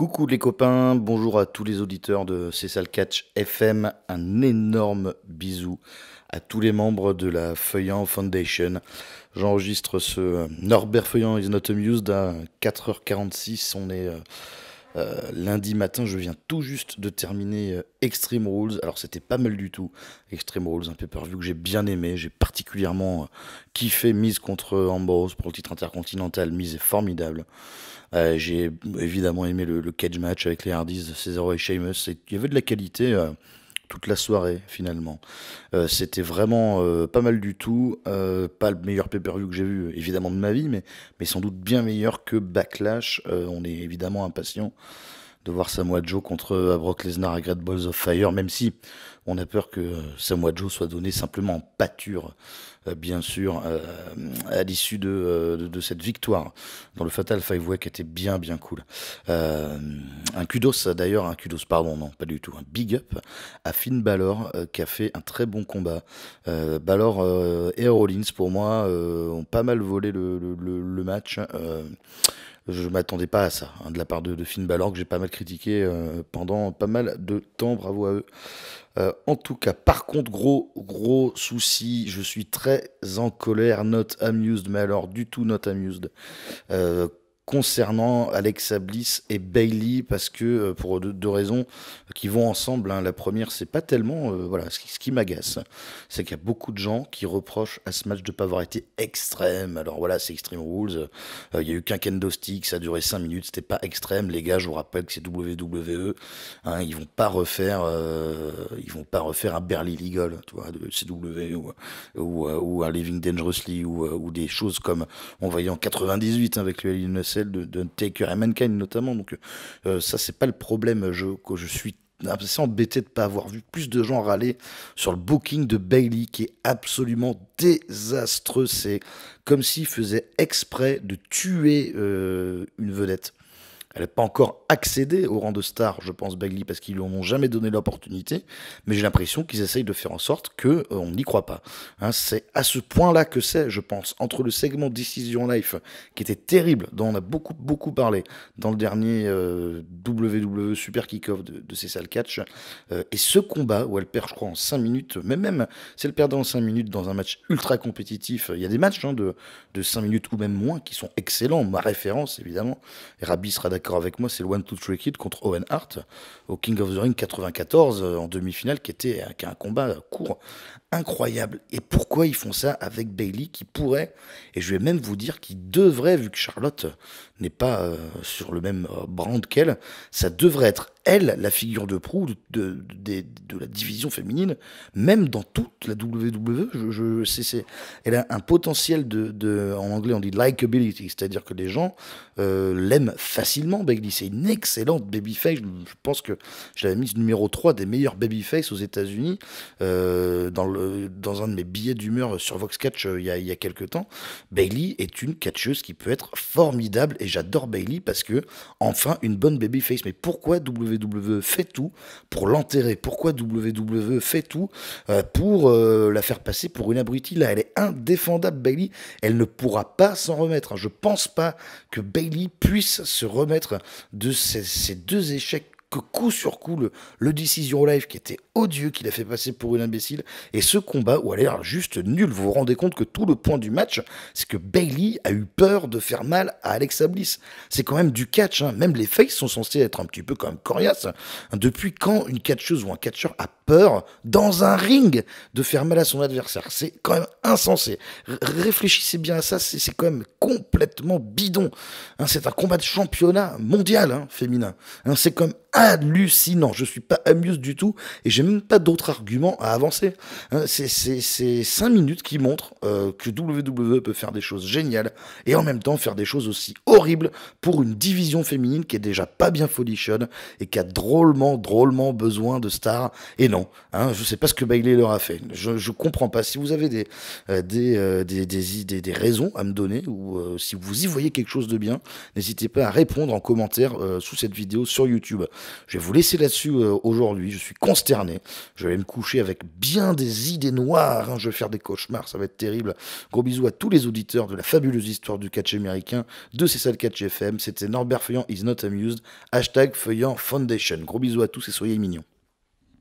Coucou les copains, bonjour à tous les auditeurs de C'est catch FM, un énorme bisou à tous les membres de la Feuillant Foundation. J'enregistre ce euh, Norbert Feuillant is not amused à 4h46, on est euh, euh, lundi matin, je viens tout juste de terminer euh, Extreme Rules. Alors, c'était pas mal du tout. Extreme Rules, un pay-per-view que j'ai bien aimé. J'ai particulièrement euh, kiffé Mise contre Ambrose pour le titre intercontinental. Mise est formidable. j'ai évidemment aimé le, catch cage match avec les Hardys, Cesaro et Sheamus. Il y avait de la qualité toute la soirée finalement. Euh, c'était vraiment euh, pas mal du tout, euh, pas le meilleur pay-per-view que j'ai vu évidemment de ma vie, mais, mais sans doute bien meilleur que Backlash. on est évidemment impatient de voir Samoa Joe contre euh, Brock Lesnar à Great Balls of Fire, même si on a peur que euh, Samoa Joe soit donné simplement en pâture, euh, bien sûr, à l'issue de, cette victoire dans le Fatal Five Way qui était bien, bien cool. un kudos, d'ailleurs, un kudos, pardon, non, pas du tout, un big up à Finn Balor qui a fait un très bon combat. Balor et Rollins, pour moi, ont pas mal volé le, match. Hein, je ne m'attendais pas à ça hein, de la part de, de Finn Balor que j'ai pas mal critiqué euh, pendant pas mal de temps. Bravo à eux. Euh, en tout cas, par contre, gros gros souci, je suis très en colère, not amused, mais alors du tout not amused. Euh, concernant Alexa Bliss et Bailey parce que euh, pour deux, raisons qui vont ensemble. Hein. La première, c'est pas tellement euh, voilà ce qui, m'agace, c'est qu'il y a beaucoup de gens qui reprochent à ce match de pas avoir été extrême. Alors voilà, c'est Extreme Rules. Euh, il y a eu qu'un kendo stick, ça a duré 5 minutes, c'était pas extrême. Les gars, je vous rappelle que c'est WWE. Hein, ils vont pas refaire, ils vont pas refaire un Berly Legal, tu vois, de CW e ou, ou, un Living Dangerously ou, des choses comme on voyait en 98 hein, avec le de, Taker et Mankind notamment. Donc euh, ça, c'est pas le problème. Je, que je suis assez embêté de pas avoir vu plus de gens râler sur le booking de Bailey qui est absolument désastreux. C'est comme s'il faisait exprès de tuer euh, une vedette. Elle n'a pas encore accédé au rang de star, je pense, Bagley, parce qu'ils ne lui ont jamais donné l'opportunité. Mais j'ai l'impression qu'ils essayent de faire en sorte qu'on euh, on n'y croit pas. Hein. c'est à ce point-là que c'est, je pense, entre le segment Decision Life, qui était terrible, dont on a beaucoup, beaucoup parlé dans le dernier euh, WWE Super Kickoff de, de ces catch, euh, et ce combat où elle perd, je crois, en 5 minutes, mais même si elle perdait en 5 minutes dans un match ultra compétitif, il y a des matchs hein, de, de 5 minutes ou même moins qui sont excellents. Ma référence, évidemment, et Rabis d'accord avec moi, c'est le One 2 3 Kid contre Owen Hart au King of the Ring 94 euh, en demi-finale, qui était un combat euh, court incroyable. Et pourquoi ils font ça avec Bailey qui pourrait, et je vais même vous dire qu'il devrait, vu que Charlotte n'est pas euh, sur le même brand qu'elle, ça devrait être elle, la figure de proue de, de, la division féminine, même dans toute la WWE. Je, elle a un potentiel de, en anglais on dit likability, c'est-à-dire que les gens euh, l'aiment facilement. Bailey, c'est une excellente babyface. Je, pense que je l'avais mise numéro 3 des meilleurs babyface aux États-Unis euh, dans, dans un de mes billets d'humeur sur Vox Catch euh, il, y a, quelques temps. Bailey est une catcheuse qui peut être formidable et j'adore Bailey parce que enfin une bonne babyface. Mais pourquoi WWE fait tout pour l'enterrer Pourquoi WWE fait tout euh, pour euh, la faire passer pour une abrutie Là, elle est indéfendable, Bailey. Elle ne pourra pas s'en remettre. Hein. Je pense pas que Bailey puisse se remettre de ces deux échecs que coup sur coup, le, le décision live qui était odieux, qu'il a fait passer pour une imbécile, et ce combat où elle a l'air juste nul. Vous vous rendez compte que tout le point du match, c'est que Bailey a eu peur de faire mal à Alexa Bliss. C'est quand même du catch, hein. même les faces sont censés être un petit peu quand même coriaces. Hein. Depuis quand une catcheuse ou un catcheur a dans un ring, de faire mal à son adversaire. C'est quand même insensé. réfléchissez bien à ça, c'est quand même complètement bidon. Hein, c'est un combat de championnat mondial hein, féminin. Hein, c'est quand même hallucinant. Je suis pas amuse du tout et j'ai même pas d'autres arguments à avancer. c'est 5 minutes qui montrent euh, que WWE peut faire des choses géniales et en même temps faire des choses aussi horribles pour une division féminine qui est déjà pas bien folichonne et qui a drôlement, drôlement besoin de stars et non Hein, je ne sais pas ce que Bailey leur a fait. Je ne comprends pas. Si vous avez des, euh, des, euh, des, des, raisons à me donner ou euh, si vous y voyez quelque chose de bien, n'hésitez pas à répondre en commentaire sous cette vidéo sur YouTube. Je vais vous laisser là-dessus aujourd'hui. Je suis consterné. Je vais me coucher avec bien des idées noires. Hein. Je vais faire des cauchemars. Ça va être terrible. Gros bisous à tous les auditeurs de la fabuleuse histoire du catch américain de ces salles catch FM. C'était Norbert Feuillant is not amused. Hashtag Feuillant Foundation. Gros bisous à tous et soyez mignons.